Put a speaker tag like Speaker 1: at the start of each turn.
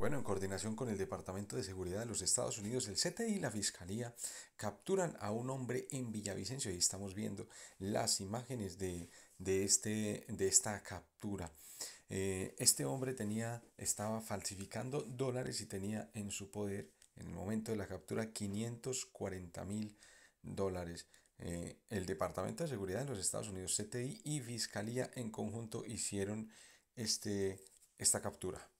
Speaker 1: Bueno, en coordinación con el Departamento de Seguridad de los Estados Unidos, el CTI y la Fiscalía capturan a un hombre en Villavicencio. y estamos viendo las imágenes de, este, de esta captura. Eh, este hombre tenía, estaba falsificando dólares y tenía en su poder, en el momento de la captura, 540 mil dólares. Eh, el Departamento de Seguridad de los Estados Unidos, CTI y Fiscalía en conjunto hicieron este, esta captura.